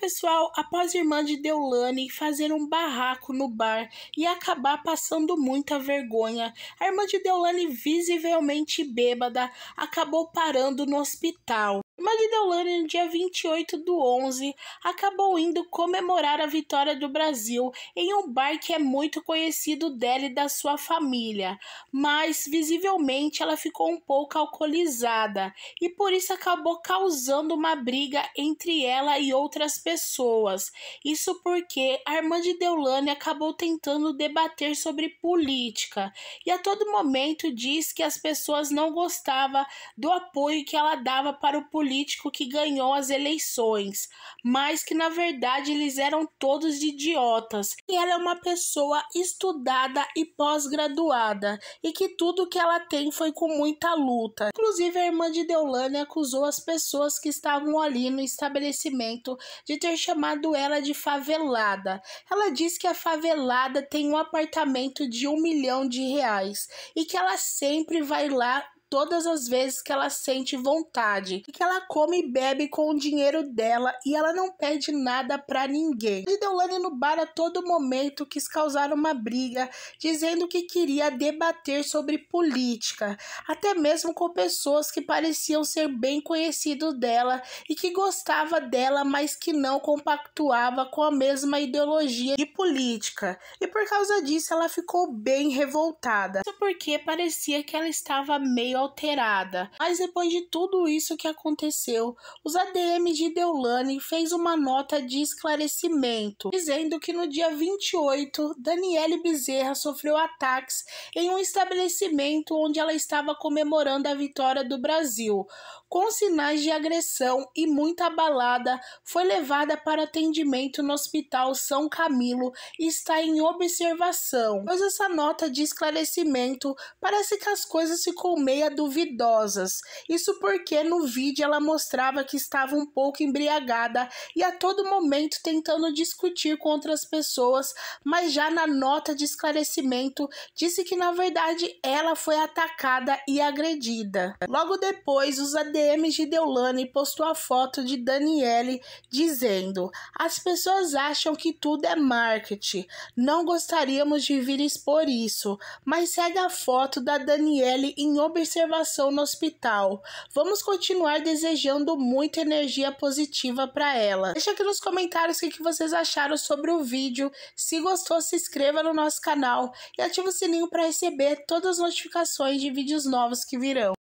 pessoal, após a irmã de Deolane fazer um barraco no bar e acabar passando muita vergonha, a irmã de Deolane, visivelmente bêbada, acabou parando no hospital. irmã de Deulane, no dia 28 do 11, acabou indo comemorar a vitória do Brasil em um bar que é muito conhecido dela e da sua família, mas visivelmente ela ficou um pouco alcoolizada e por isso acabou causando uma briga entre ela e outras pessoas pessoas. Isso porque a irmã de Deolane acabou tentando debater sobre política e a todo momento diz que as pessoas não gostavam do apoio que ela dava para o político que ganhou as eleições, mas que na verdade eles eram todos idiotas. E ela é uma pessoa estudada e pós-graduada e que tudo que ela tem foi com muita luta. Inclusive, a irmã de Deolane acusou as pessoas que estavam ali no estabelecimento de ter chamado ela de favelada. Ela diz que a favelada tem um apartamento de um milhão de reais e que ela sempre vai lá todas as vezes que ela sente vontade e que ela come e bebe com o dinheiro dela e ela não perde nada para ninguém. E Deolane no bar a todo momento quis causar uma briga, dizendo que queria debater sobre política, até mesmo com pessoas que pareciam ser bem conhecido dela e que gostava dela, mas que não compactuava com a mesma ideologia de política. E por causa disso ela ficou bem revoltada, porque parecia que ela estava meio alterada. Mas depois de tudo isso que aconteceu, os ADMs de Deulane fez uma nota de esclarecimento, dizendo que no dia 28, Daniele Bezerra sofreu ataques em um estabelecimento onde ela estava comemorando a vitória do Brasil, com sinais de agressão e muito abalada, foi levada para atendimento no Hospital São Camilo e está em observação. Mas essa nota de esclarecimento parece que as coisas ficou meia duvidosas. Isso porque no vídeo ela mostrava que estava um pouco embriagada e a todo momento tentando discutir com outras pessoas, mas já na nota de esclarecimento disse que na verdade ela foi atacada e agredida. Logo depois, os ADMs de Deulane postou a foto de Daniele dizendo: "As pessoas acham que tudo é marketing. Não gostaríamos de vir expor isso, mas segue a foto da Daniele em observação observação no hospital. Vamos continuar desejando muita energia positiva para ela. Deixa aqui nos comentários o que vocês acharam sobre o vídeo. Se gostou, se inscreva no nosso canal e ative o sininho para receber todas as notificações de vídeos novos que virão.